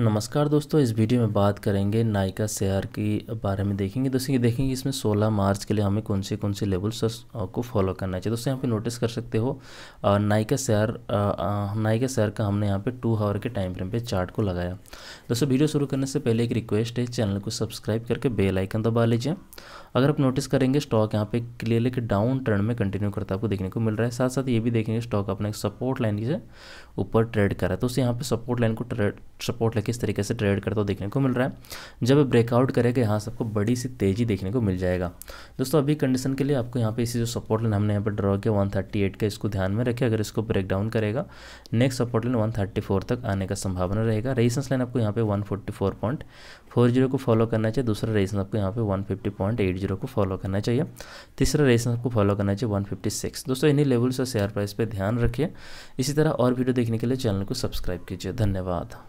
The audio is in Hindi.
नमस्कार दोस्तों इस वीडियो में बात करेंगे नायका शेयर के बारे में देखेंगे दोस्तों ये देखेंगे इसमें 16 मार्च के लिए हमें कौन से कौन से लेवल्स को फॉलो करना चाहिए दोस्तों यहाँ पे नोटिस कर सकते हो नायका शेयर नायका शेयर का हमने यहाँ पे टू हावर के टाइम फ्रेम पे चार्ट को लगाया दोस्तों वीडियो शुरू करने से पहले एक रिक्वेस्ट है चैनल को सब्सक्राइब करके बेल आइकन दबा लीजिए अगर आप नोटिस करेंगे स्टॉक यहाँ पे क्लियरली के डाउन ट्रेंड में कंटिन्यू करता आपको देखने को मिल रहा है साथ साथ ये भी देखेंगे स्टॉक अपने सपोर्ट लाइन से ऊपर ट्रेड कर रहा है तो उसे यहाँ पे सपोर्ट लाइन को ट्रेड सपोर्ट किस तरीके से ट्रेड करता हुआ देखने को मिल रहा है जब ब्रेकआउट करेगा यहाँ से आपको बड़ी सी तेज़ी देखने को मिल जाएगा दोस्तों अभी कंडीशन के लिए आपको यहाँ पे इसी जो सपोर्ट लाइन हमने यहाँ पर ड्रॉ किया वन थर्टी एट का इसको ध्यान में रखें अगर इसको ब्रेकडाउन करेगा next support line one thirty four तक आने का संभावना रहेगा रेजिस्टेंस लाइन आपको यहाँ पे one forty four four point zero को फॉलो करना चाहिए दूसरा रेजिस्टेंस आपको यहाँ पे one fifty point eight zero को फॉलो करना चाहिए तीसरा रेजिस्टेंस आपको फॉलो करना चाहिए वन फिफ्टी सिक्स दोस्तों इन्हीं लेवल्स और शेयर प्राइस पर ध्यान रखिए इसी तरह और वीडियो देखने के लिए चैनल को सब्सक्राइब कीजिए धन्यवाद